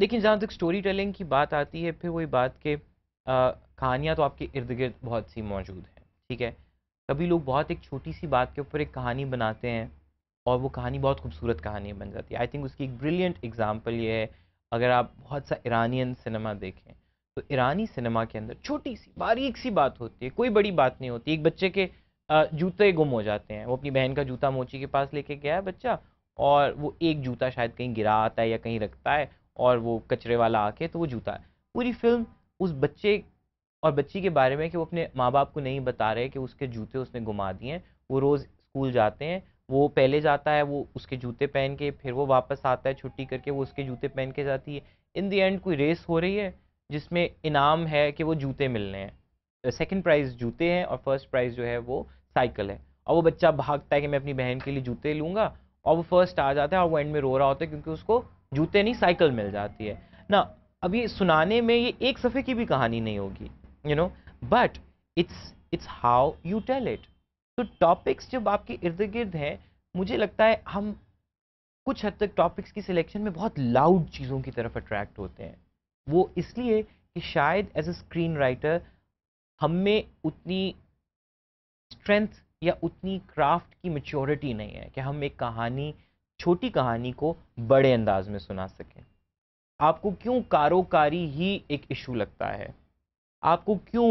लेकिन जहाँ तक स्टोरी टेलिंग की बात आती है फिर वही बात के कहानियाँ तो आपके इर्द गिर्द बहुत सी मौजूद हैं ठीक है कभी लोग बहुत एक छोटी सी बात के ऊपर एक कहानी बनाते हैं और वो कहानी बहुत खूबसूरत कहानी बन जाती है आई थिंक उसकी एक ब्रिलियंट एग्जाम्पल ये है अगर आप बहुत सा ईरानियन सिनेमा देखें तो ईरानी सिनेमा के अंदर छोटी सी बारीक सी बात होती है कोई बड़ी बात नहीं होती एक बच्चे के जूते गुम हो जाते हैं वो अपनी बहन का जूता मोची के पास लेके गया है बच्चा और वो एक जूता शायद कहीं गिरा आता है या कहीं रखता है और वो कचरे वाला आके तो वो जूता है पूरी फिल्म उस बच्चे और बच्ची के बारे में कि वो अपने माँ बाप को नहीं बता रहे कि उसके जूते उसने घुमा दिए हैं वो रोज़ स्कूल जाते हैं वो पहले जाता है वो उसके जूते पहन के फिर वो वापस आता है छुट्टी करके वो उसके जूते पहन के जाती है इन दी एंड कोई रेस हो रही है जिसमें इनाम है कि वो जूते मिलने हैं सेकेंड प्राइज़ जूते हैं और फर्स्ट प्राइज़ जो है वो साइकिल है और वो बच्चा भागता है कि मैं अपनी बहन के लिए जूते लूँगा और वो फर्स्ट आ जाता है और वो एंड में रो रहा होता है क्योंकि उसको जूते नहीं साइकिल मिल जाती है ना अभी सुनाने में ये एक सफ़े की भी कहानी नहीं होगी you know but it's it's how you tell it तो टॉपिक्स जब आपके इर्द गिर्द हैं मुझे लगता है हम कुछ हद तक टॉपिक्स की सिलेक्शन में बहुत लाउड चीज़ों की तरफ अट्रैक्ट होते हैं वो इसलिए कि शायद एज अ स्क्रीन राइटर हम में उतनी स्ट्रेंथ या उतनी क्राफ्ट की मच्योरिटी नहीं है कि हम एक कहानी छोटी कहानी को बड़े अंदाज में सुना सकें आपको क्यों कारोकारी ही एक इशू लगता है आपको क्यों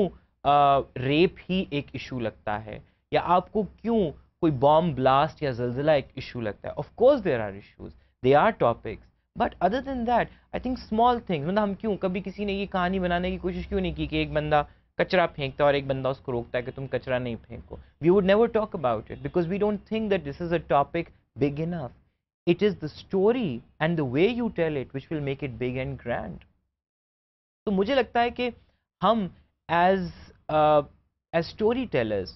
आ, रेप ही एक इशू लगता है या आपको क्यों कोई बॉम्ब ब्लास्ट या जलजिला एक इशू लगता है of course there are issues they are topics but other than that I think small things मतलब हम क्यों कभी किसी ने ये कहानी बनाने की कोशिश क्यों नहीं की कि एक बंदा कचरा फेंकता है और एक बंदा उसको रोकता है कि तुम कचरा नहीं फेंको we would never talk about it because we don't think that this is a topic big enough It is the story and the way you tell it which will make it big and grand. तो मुझे लगता है कि हम as as story tellers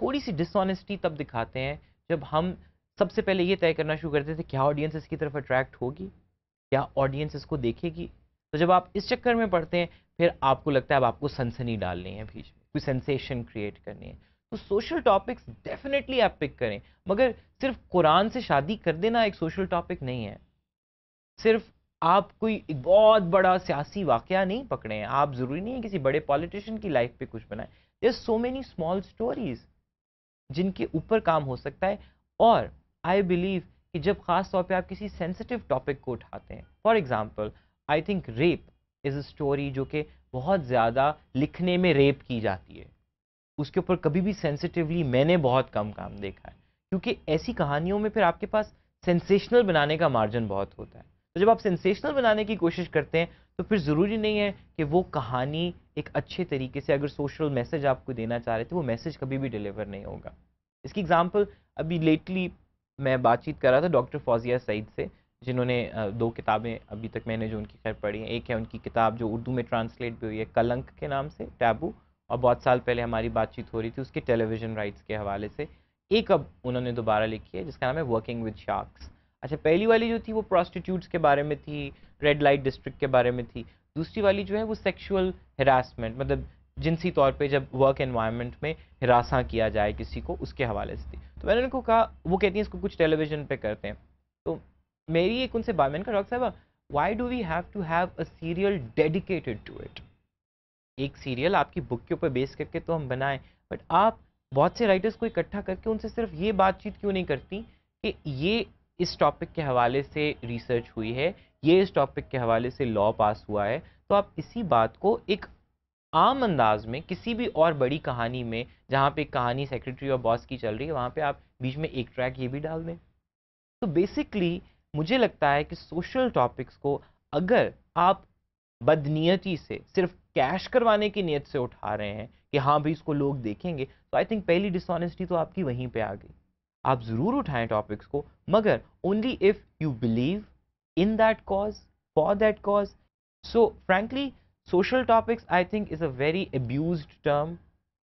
थोड़ी सी dishonesty तब दिखाते हैं जब हम सबसे पहले ये तय करना शुरू करते थे क्या ऑडियंस इसकी तरफ अट्रैक्ट होगी क्या ऑडियंस इसको देखेगी तो जब आप इस चक्कर में पढ़ते हैं फिर आपको लगता है अब आपको सनसनी डालनी है बीच में कोई सेंसेशन क्रिएट करनी है तो सोशल टॉपिक्स डेफिनेटली आप पिक करें मगर सिर्फ कुरान से शादी कर देना एक सोशल टॉपिक नहीं है सिर्फ आप कोई एक बहुत बड़ा सियासी वाक़ नहीं पकड़े हैं आप ज़रूरी नहीं है किसी बड़े पॉलिटिशियन की लाइफ पे कुछ बनाए there so many small stories जिनके ऊपर काम हो सकता है और आई बिलीव कि जब ख़ास तौर पे आप किसी सेंसिटिव टॉपिक को उठाते हैं for example I think rape is a story जो कि बहुत ज़्यादा लिखने में रेप की जाती है उसके ऊपर कभी भी सेंसिटिवली मैंने बहुत कम काम देखा है क्योंकि ऐसी कहानियों में फिर आपके पास सेंसेशनल बनाने का मार्जिन बहुत होता है तो जब आप सेंसेशनल बनाने की कोशिश करते हैं तो फिर ज़रूरी नहीं है कि वो कहानी एक अच्छे तरीके से अगर सोशल मैसेज आपको देना चाह रहे थे वो मैसेज कभी भी डिलीवर नहीं होगा इसकी एग्जाम्पल अभी लेटली मैं बातचीत कर रहा था डॉक्टर फौजिया सईद से जिन्होंने दो किताबें अभी तक मैंने जो उनकी खैर पढ़ी हैं एक है उनकी किताब जो उर्दू में ट्रांसलेट भी हुई है कलंक के नाम से टैबू और बहुत साल पहले हमारी बातचीत हो रही थी उसके टेलीविज़न राइट्स के हवाले से एक अब उन्होंने दोबारा लिखी है जिसका नाम है वर्किंग विद शार्क्स अच्छा पहली वाली जो थी वो प्रॉस्टिट्यूट्स के बारे में थी रेड लाइट डिस्ट्रिक्ट के बारे में थी दूसरी वाली जो है वो सेक्शुअल हरासमेंट मतलब जिनसी तौर पे जब वर्क एनवायरनमेंट में हिरासा किया जाए किसी को उसके हवाले से थी तो मैंने उनको कहा वो कहती हैं इसको कुछ टेलीविजन पे करते हैं तो मेरी एक उनसे बात मैंने कहा डॉक्टर साहब why do we have to have a serial dedicated to it एक सीरियल आपकी बुक के ऊपर बेस करके तो हम बनाएं बट आप बहुत से राइटर्स को इकट्ठा करके उनसे सिर्फ ये बातचीत क्यों नहीं करती कि ये इस टॉपिक के हवाले से रिसर्च हुई है ये इस टॉपिक के हवाले से लॉ पास हुआ है तो आप इसी बात को एक आम अंदाज में किसी भी और बड़ी कहानी में जहाँ पे कहानी सेक्रेटरी और बॉस की चल रही है वहाँ पे आप बीच में एक ट्रैक ये भी डाल दें तो बेसिकली मुझे लगता है कि सोशल टॉपिक्स को अगर आप बदनीयती से सिर्फ कैश करवाने की नीयत से उठा रहे हैं कि हाँ भाई इसको लोग देखेंगे तो आई थिंक पहली डिसऑनेस्टी तो आपकी वहीं पे आ गई आप ज़रूर उठाएं टॉपिक्स को मगर only if you believe in that cause for that cause so frankly social topics I think is a very abuse term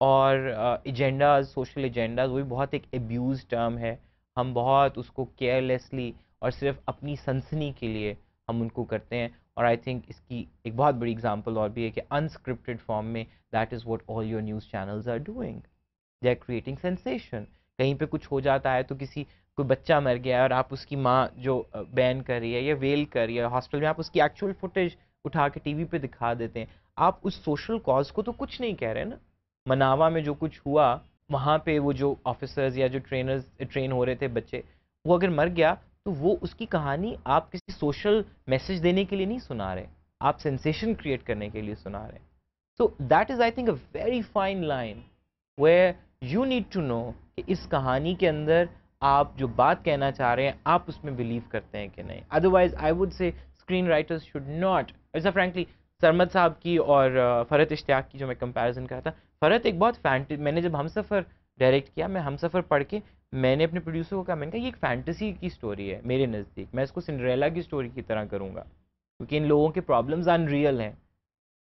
और एजेंडाज सोशल एजेंडाज वो भी बहुत एक एब्यूज टर्म है हम बहुत उसको केयरलेसली और सिर्फ अपनी सनसनी के लिए हम उनको करते हैं और आई थिंक इसकी एक बहुत बड़ी एग्जांपल और भी है कि अनस्क्रिप्टेड फॉर्म में that is what all your news channels are doing they are creating sensation कहीं पे कुछ हो जाता है तो किसी कोई बच्चा मर गया है और आप उसकी माँ जो बैन कर रही है या वेल कर रही है हॉस्पिटल में आप उसकी एक्चुअल फुटेज उठा के टीवी पे दिखा देते हैं आप उस सोशल कॉज को तो कुछ नहीं कह रहे ना मनावा में जो कुछ हुआ वहाँ पे वो जो ऑफिसर्स या जो ट्रेनर्स ट्रेन हो रहे थे बच्चे वो अगर मर गया तो वो उसकी कहानी आप किसी सोशल मैसेज देने के लिए नहीं सुना रहे आप सेंसेशन क्रिएट करने के लिए सुना रहे so that is I think a very fine line we you need to know कि इस कहानी के अंदर आप जो बात कहना चाह रहे हैं आप उसमें बिलीव करते हैं कि नहीं otherwise I would say screen writers should not ऐसा फ्रेंकली सरमद साहब की और फ़रत इश्तियाक की जो मैं कंपैरिजन कर रहा था फ़रत एक बहुत फैंटी मैंने जब हम सफ़र डायरेक्ट किया मैं हम सफ़र पढ़ के मैंने अपने प्रोड्यूसर को कहा मैंने कहा ये एक फैंटेसी की स्टोरी है मेरे नज़दीक मैं इसको सिंड्रेला की स्टोरी की तरह करूँगा क्योंकि इन लोगों के प्रॉब्लम्स अनरियल हैं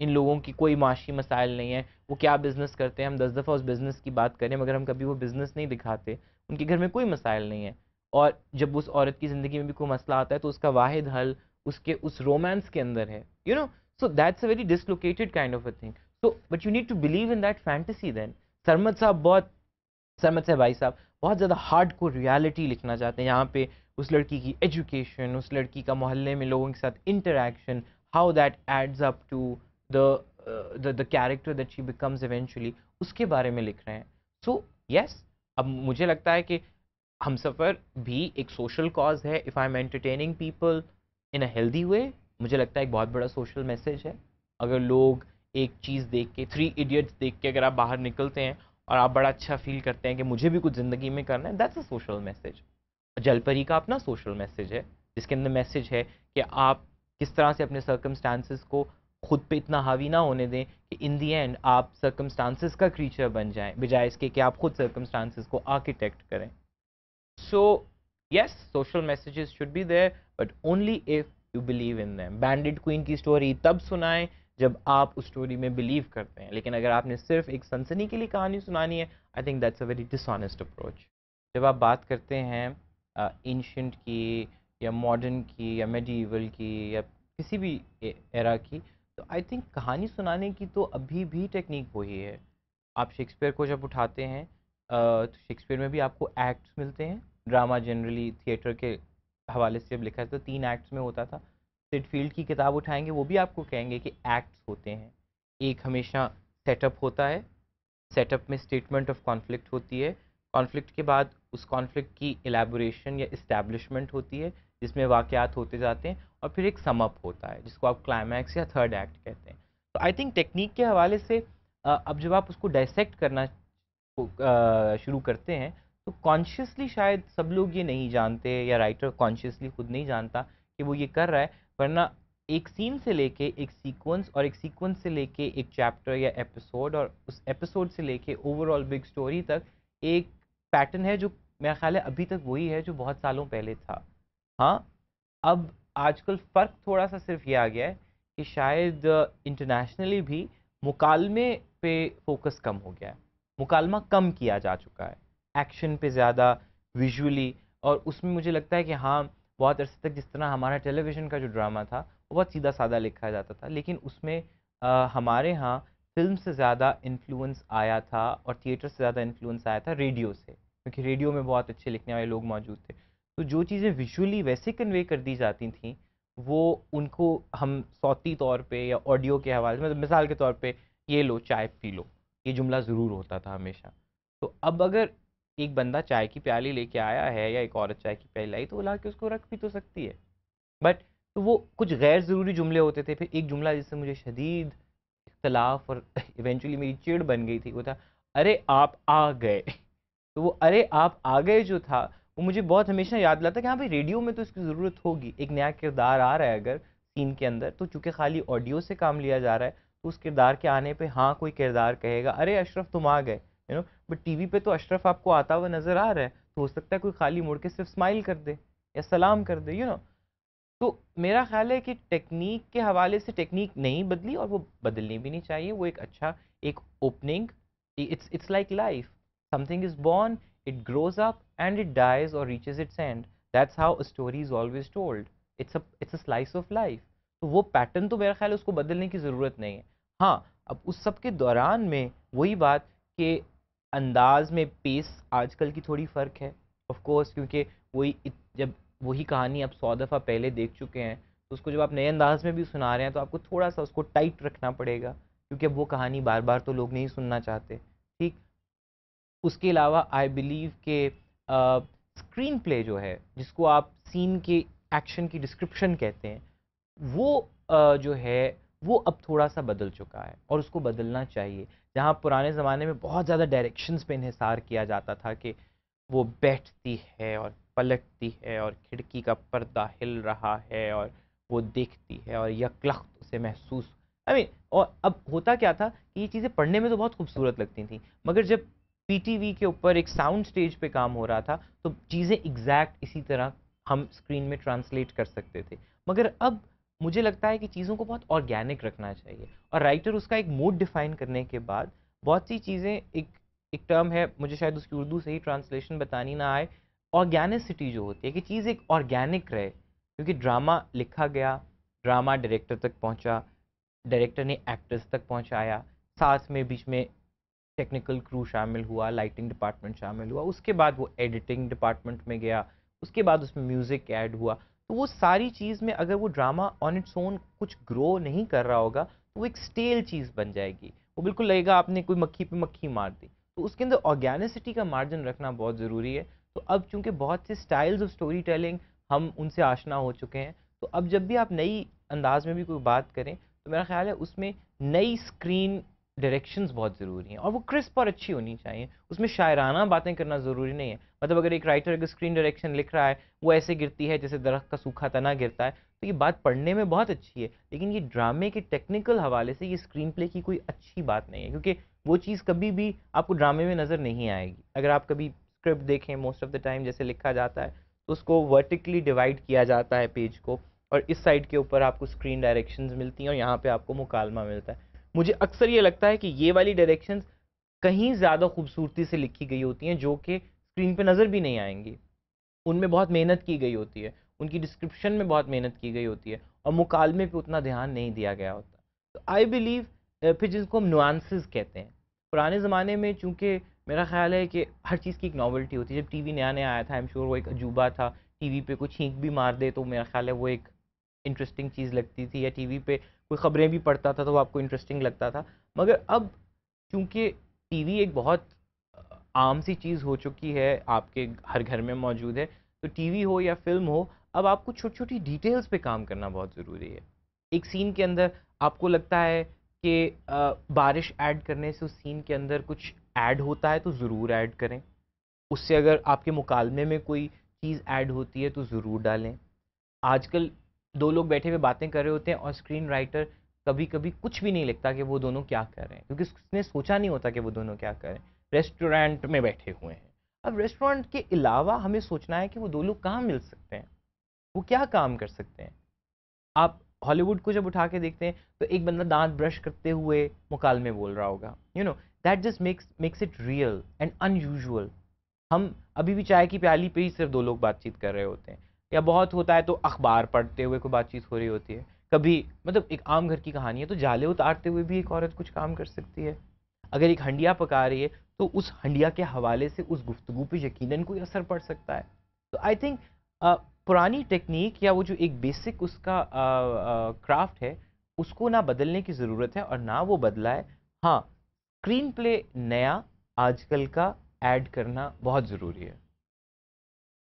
इन लोगों की कोई माशी मसाइल नहीं है वो क्या बिज़नेस करते हैं हम दस दफ़ा उस बिज़नेस की बात करें मगर हम कभी वो बिज़नेस नहीं दिखाते उनके घर में कोई मसाइल नहीं है और जब उस औरत की ज़िंदगी में भी कोई मसला आता है तो उसका वाद हल उसके उस रोमांस के अंदर है you know so that's a very dislocated kind of a thing so but you need to believe in that fantasy then Sarmad साहब बहुत सहमत से भाई साहब बहुत ज़्यादा हार्ड को रियलिटी लिखना चाहते हैं यहाँ पे उस लड़की की एजुकेशन उस लड़की का मोहल्ले में लोगों के साथ interaction how that adds up to the the character that she becomes eventually उसके बारे में लिख रहे हैं सो so, यस yes, अब मुझे लगता है कि हम सफ़र भी एक सोशल कॉज है if I am entertaining people in a healthy way मुझे लगता है एक बहुत बड़ा सोशल मैसेज है अगर लोग एक चीज़ देख के थ्री इडियट्स देख के अगर आप बाहर निकलते हैं और आप बड़ा अच्छा फील करते हैं कि मुझे भी कुछ ज़िंदगी में करना है दैट्स अ सोशल मैसेज जलपरी का अपना सोशल मैसेज है जिसके अंदर मैसेज है कि आप किस तरह से अपने सर्कमस्टांसिस को खुद पे इतना हावी ना होने दें कि इन दी एंड आप सर्कमस्टांसिस का क्रीचर बन जाएं बजाय इसके कि आप खुद सर्कमस्टांसिस को आर्किटेक्ट करें so yes social messages should be there but only if you believe in them Bandit Queen की स्टोरी तब सुनाएं जब आप उस स्टोरी में बिलीव करते हैं लेकिन अगर आपने सिर्फ एक सनसनी के लिए कहानी सुनानी है I think that's a very dishonest approach जब आप बात करते हैं एंशंट की या मॉडर्न की या मेडिवल की या किसी भी एरा की तो आई थिंक कहानी सुनाने की तो अभी भी टेक्निक वही है आप शेक्सपियर को जब उठाते हैं तो शेक्सपियर में भी आपको एक्ट्स मिलते हैं ड्रामा जनरली थिएटर के हवाले से जब लिखा था तो तीन एक्ट्स में होता था सिडफील्ड की किताब उठाएंगे वो भी आपको कहेंगे कि एक्ट्स होते हैं एक हमेशा सेटअप होता है सेटअप में स्टेटमेंट ऑफ कॉन्फ्लिक्ट होती है कॉन्फ्लिक्ट के बाद उस कॉन्फ्लिक्ट की एलेबोरेशन या इस्टेब्लिशमेंट होती है जिसमें वाक़ात होते जाते हैं और फिर एक समअप होता है जिसको आप क्लाइमैक्स या थर्ड एक्ट कहते हैं तो आई थिंक टेक्निक के हवाले से अब जब आप उसको डायसेक्ट करना शुरू करते हैं तो कॉन्शियसली शायद सब लोग ये नहीं जानते या राइटर कॉन्शियसली खुद नहीं जानता कि वो ये कर रहा है वरना एक सीन से लेके एक सीक्वेंस और एक सीक्वेंस से लेके एक चैप्टर या एपिसोड और उस एपिसोड से लेके ओवरऑल बिग स्टोरी तक एक पैटर्न है जो मेरा ख्याल है अभी तक वही है जो बहुत सालों पहले था हाँ अब आजकल फ़र्क थोड़ा सा सिर्फ ये आ गया है कि शायद इंटरनेशनली भी मुकालमे पे फोकस कम हो गया है मुकालमा कम किया जा चुका है एक्शन पे ज़्यादा विजुअली और उसमें मुझे लगता है कि हाँ बहुत अरसे तक जिस तरह हमारा टेलीविज़न का जो ड्रामा था वो बहुत सीधा साधा लिखा जाता था लेकिन उसमें आ, हमारे यहाँ फिल्म से ज़्यादा इन्फ्लुएंस आया था और थिएटर से ज़्यादा इन्फ्लुएंस आया था रेडियो से क्योंकि रेडियो में बहुत अच्छे लिखने वाले लोग मौजूद थे तो जो चीज़ें विजुअली वैसे कन्वे कर दी जाती थी वो उनको हम सौती तौर पे या ऑडियो के हवाले मतलब मिसाल के तौर पे ये लो चाय पी लो ये जुमला ज़रूर होता था हमेशा तो अब अगर एक बंदा चाय की प्याली लेके आया है या एक औरत चाय की प्याली लाई तो वो ला के उसको रख भी तो सकती है बट तो वो कुछ गैर ज़रूरी जुमले होते थे फिर एक जुमला जिससे मुझे शदीद इख्तलाफ और इवेंचुअली मेरी चिड़ बन गई थी वो था अरे आप आ गए तो वो अरे आप आ गए जो था वो मुझे बहुत हमेशा याद दिलाता कि हाँ भाई रेडियो में तो इसकी ज़रूरत होगी एक नया किरदार आ रहा है अगर सीन के अंदर तो चूँकि खाली ऑडियो से काम लिया जा रहा है तो उस किरदार के आने पर हाँ कोई किरदार कहेगा अरे अशरफ तुम आ गए यू नो बट टीवी पे तो अशरफ आपको आता हुआ नज़र आ रहा है तो हो सकता है कोई खाली मुड़ के सिर्फ स्माइल कर दे या सलाम कर दे यू you नो know? तो मेरा ख्याल है कि टेक्निक के हवाले से टेक्निक नहीं बदली और वो बदलनी भी नहीं चाहिए वो एक अच्छा एक opening it's it's like life something is born it grows up and it dies और reaches its end that's how a story is always told it's it's a slice of life तो वो पैटर्न तो मेरा ख्याल है उसको बदलने की ज़रूरत नहीं है हाँ अब उस सब के दौरान में वही बात कि अंदाज में पेस आजकल की थोड़ी फ़र्क है ऑफ कोर्स क्योंकि वही जब वही कहानी आप सौ दफ़ा पहले देख चुके हैं तो उसको जब आप नए अंदाज में भी सुना रहे हैं तो आपको थोड़ा सा उसको टाइट रखना पड़ेगा क्योंकि अब वो कहानी बार बार तो लोग नहीं सुनना चाहते ठीक उसके अलावा आई बिलीव के स्क्रीन प्ले जो है जिसको आप सीन के एक्शन की डिस्क्रिप्शन कहते हैं वो आ, जो है वो अब थोड़ा सा बदल चुका है और उसको बदलना चाहिए जहाँ पुराने ज़माने में बहुत ज़्यादा डायरेक्शंस पे इसार किया जाता था कि वो बैठती है और पलटती है और खिड़की का पर्दा हिल रहा है और वो देखती है और यकलख्त उसे महसूस आई I मीन mean, और अब होता क्या था कि ये चीज़ें पढ़ने में तो बहुत खूबसूरत लगती थी मगर जब पीटीवी के ऊपर एक साउंड स्टेज पे काम हो रहा था तो चीज़ें एग्जैक्ट इसी तरह हम स्क्रीन में ट्रांसलेट कर सकते थे मगर अब मुझे लगता है कि चीज़ों को बहुत ऑर्गेनिक रखना चाहिए और राइटर उसका एक मूड डिफाइन करने के बाद बहुत सी चीज़ें एक एक टर्म है मुझे शायद उसकी उर्दू से ही ट्रांसलेशन बतानी ना आए ऑर्गेनिसिटी जो होती है कि चीज़ एक ऑर्गेनिक रहे क्योंकि ड्रामा लिखा गया ड्रामा डायरेक्टर तक पहुंचा डायरेक्टर ने एक्टर्स तक पहुंचाया साथ में बीच में टेक्निकल क्रू शामिल हुआ लाइटिंग डिपार्टमेंट शामिल हुआ उसके बाद वो एडिटिंग डिपार्टमेंट में गया उसके बाद उसमें म्यूज़िक ऐड हुआ तो वो सारी चीज़ में अगर वो ड्रामा ऑन इट्स ओन कुछ ग्रो नहीं कर रहा होगा तो वो एक स्टेल चीज़ बन जाएगी वो बिल्कुल लगेगा आपने कोई मक्खी पे मक्खी मार दी तो उसके अंदर ऑर्गेनिसिटी का मार्जिन रखना बहुत ज़रूरी है तो अब चूंकि बहुत से स्टाइल्स ऑफ स्टोरी टेलिंग हम उनसे आशना हो चुके हैं तो अब जब भी आप नई अंदाज में भी कोई बात करें तो मेरा ख्याल है उसमें नई स्क्रीन डायरेक्शंस बहुत ज़रूरी हैं और वो क्रिस्प और अच्छी होनी चाहिए उसमें शायराना बातें करना ज़रूरी नहीं है मतलब अगर एक राइटर अगर स्क्रीन डायरेक्शन लिख रहा है वो ऐसे गिरती है जैसे दरख्त का सूखा तना गिरता है तो ये बात पढ़ने में बहुत अच्छी है लेकिन ये ड्रामे के टेक्निकल हवाले से ये स्क्रीन प्ले की कोई अच्छी बात नहीं है क्योंकि वो चीज़ कभी भी आपको ड्रामे में नज़र नहीं आएगी अगर आप कभी स्क्रिप्ट देखें मोस्ट ऑफ द टाइम जैसे लिखा जाता है तो उसको वर्टिकली डिवाइड किया जाता है पेज को और इस साइड के ऊपर आपको स्क्रीन डायरेक्शंस मिलती हैं और यहाँ पे आपको मुकालमा मिलता है मुझे अक्सर ये लगता है कि ये वाली डायरेक्शंस कहीं ज़्यादा खूबसूरती से लिखी गई होती हैं जो कि स्क्रीन पे नज़र भी नहीं आएंगी उनमें बहुत मेहनत की गई होती है उनकी डिस्क्रिप्शन में बहुत मेहनत की गई होती है और मुकालमे पे उतना ध्यान नहीं दिया गया होता तो आई बिलीव फिर जिसको हम नुआंसिस कहते हैं पुराने ज़माने में चूँकि मेरा ख्याल है कि हर चीज़ की एक नॉवल्टी होती है जब टीवी नया नया आया था आई एम श्योर वो एक अजूबा था टीवी पे कुछ छींक भी मार दे तो मेरा ख्याल है वो एक इंटरेस्टिंग चीज़ लगती थी या टीवी पे कोई ख़बरें भी पढ़ता था तो वो आपको इंटरेस्टिंग लगता था मगर अब चूँकि टीवी एक बहुत आम सी चीज़ हो चुकी है आपके हर घर में मौजूद है तो टीवी हो या फिल्म हो अब आपको छोटी छोटी डिटेल्स पे काम करना बहुत ज़रूरी है एक सीन के अंदर आपको लगता है कि बारिश ऐड करने से उस सीन के अंदर कुछ ऐड होता है तो ज़रूर ऐड करें उससे अगर आपके मुकालमे में कोई चीज़ ऐड होती है तो ज़रूर डालें आजकल दो लोग बैठे हुए बातें कर रहे होते हैं और स्क्रीन राइटर कभी कभी कुछ भी नहीं लिखता कि वो दोनों क्या कर रहे हैं क्योंकि उसने सोचा नहीं होता कि वो दोनों क्या कर रहे हैं रेस्टोरेंट में बैठे हुए हैं अब रेस्टोरेंट के अलावा हमें सोचना है कि वो दो लोग कहाँ मिल सकते हैं वो क्या काम कर सकते हैं आप हॉलीवुड को जब उठा के देखते हैं तो एक बंदा दांत ब्रश करते हुए मुकाल में बोल रहा होगा you know that just makes makes it real and unusual हम अभी भी चाय की प्याली पे ही सिर्फ दो लोग बातचीत कर रहे होते हैं या बहुत होता है तो अखबार पढ़ते हुए कोई बातचीत हो रही होती है कभी मतलब एक आम घर की कहानी है तो जाले उतारते हुए भी एक औरत कुछ काम कर सकती है अगर एक हंडिया पका रही है तो उस हंडिया के हवाले से उस गुफ्तु पर यकीन कोई असर पड़ सकता है तो आई थिंक पुरानी टेक्निक या वो जो एक बेसिक उसका क्राफ्ट है उसको ना बदलने की ज़रूरत है और ना वो बदला है हाँ स्क्रीन प्ले नया आजकल का ऐड करना बहुत ज़रूरी है